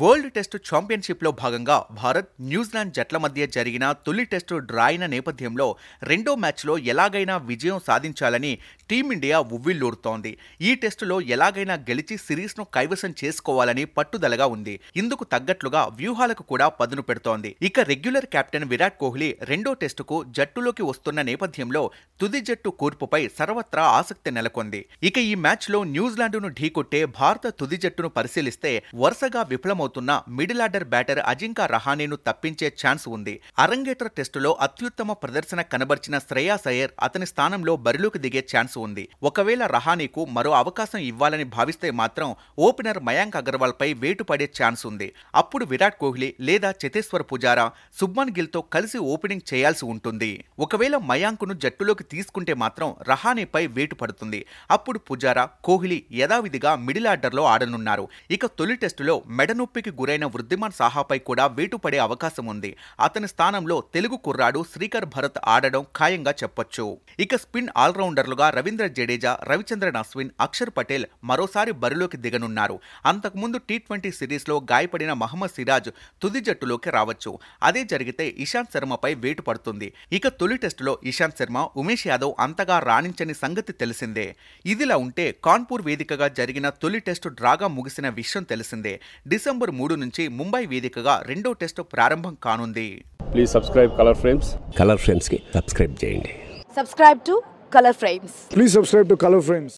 world test ఛాంపియన్షిప్లో భాగంగా Bharat New Zealand జట్ల మధ్య జరిగిన తొలి టెస్టు అయిన నేపథ్యంలో రెండో మ్యాచ్లో ఎలాగైనా విజయం సాధించాలని టీమిండియా ఉవ్విల్లూరుతోంది ఈ టెస్టులో ఎలాగైనా గెలిచి సిరీస్ను కైవసం చేసుకోవాలని పట్టుదలగా ఉంది ఇందుకు తగ్గట్లుగా వ్యూహాలకు కూడా పదును పెడుతోంది ఇక రెగ్యులర్ కెప్టెన్ విరాట్ కోహ్లీ రెండో టెస్టుకు జట్టులోకి వస్తున్న నేపథ్యంలో తుది జట్టు కూర్పుపై సర్వత్రా ఆసక్తి నెలకొంది ఇక ఈ మ్యాచ్లో న్యూజిలాండును ఢీకొట్టే భారత తుది జట్టును పరిశీలిస్తే వరుసగా విఫలం విఫలమవుతున్న మిడిల్ ఆర్డర్ బ్యాటర్ అజింకా రహానేను తప్పించే ఛాన్స్ ఉంది అరంగేట్ర టెస్టులో అత్యుత్తమ ప్రదర్శన కనబర్చిన శ్రేయాస్ అయ్యర్ అతని స్థానంలో బరిలోకి దిగే ఛాన్స్ ఉంది ఒకవేళ రహానీకు మరో అవకాశం ఇవ్వాలని భావిస్తే మాత్రం ఓపెనర్ మయాంక్ అగర్వాల్పై పై వేటుపడే ఛాన్స్ ఉంది అప్పుడు విరాట్ కోహ్లీ లేదా చతేశ్వర్ పుజారా సుబ్మన్ గిల్తో కలిసి ఓపెనింగ్ చేయాల్సి ఉంటుంది ఒకవేళ ను జట్టులోకి తీసుకుంటే మాత్రం రహానీపై వేటు పడుతుంది అప్పుడు పుజారా కోహ్లీ యథావిధిగా మిడిల్ ఆర్డర్లో ఆడనున్నారు ఇక తొలి టెస్టులో మెడను తలనొప్పికి గురైన వృద్ధిమాన్ సాహాపై కూడా వేటుపడే పడే అవకాశం ఉంది అతని స్థానంలో తెలుగు కుర్రాడు శ్రీకర్ భరత్ ఆడడం ఖాయంగా చెప్పొచ్చు ఇక స్పిన్ ఆల్రౌండర్లుగా రవీంద్ర జడేజా రవిచంద్రన్ అశ్విన్ అక్షర్ పటేల్ మరోసారి బరిలోకి దిగనున్నారు అంతకుముందు టీ ట్వంటీ సిరీస్లో గాయపడిన మహమ్మద్ సిరాజ్ తుది జట్టులోకి రావచ్చు అదే జరిగితే ఇషాంత్ శర్మపై వేటు పడుతుంది ఇక తొలి టెస్టులో ఇషాంత్ శర్మ ఉమేష్ యాదవ్ అంతగా రాణించని సంగతి తెలిసిందే ఇదిలా ఉంటే కాన్పూర్ వేదికగా జరిగిన తొలి టెస్టు డ్రాగా ముగిసిన విషయం తెలిసిందే డిసెంబర్ సెప్టెంబర్ మూడు నుంచి ముంబై వేదికగా రెండో టెస్టు ప్రారంభం కానుంది please subscribe colour frames colour frames కి సబ్స్క్రైబ్ చేయండి subscribe to colour frames please subscribe to colour frames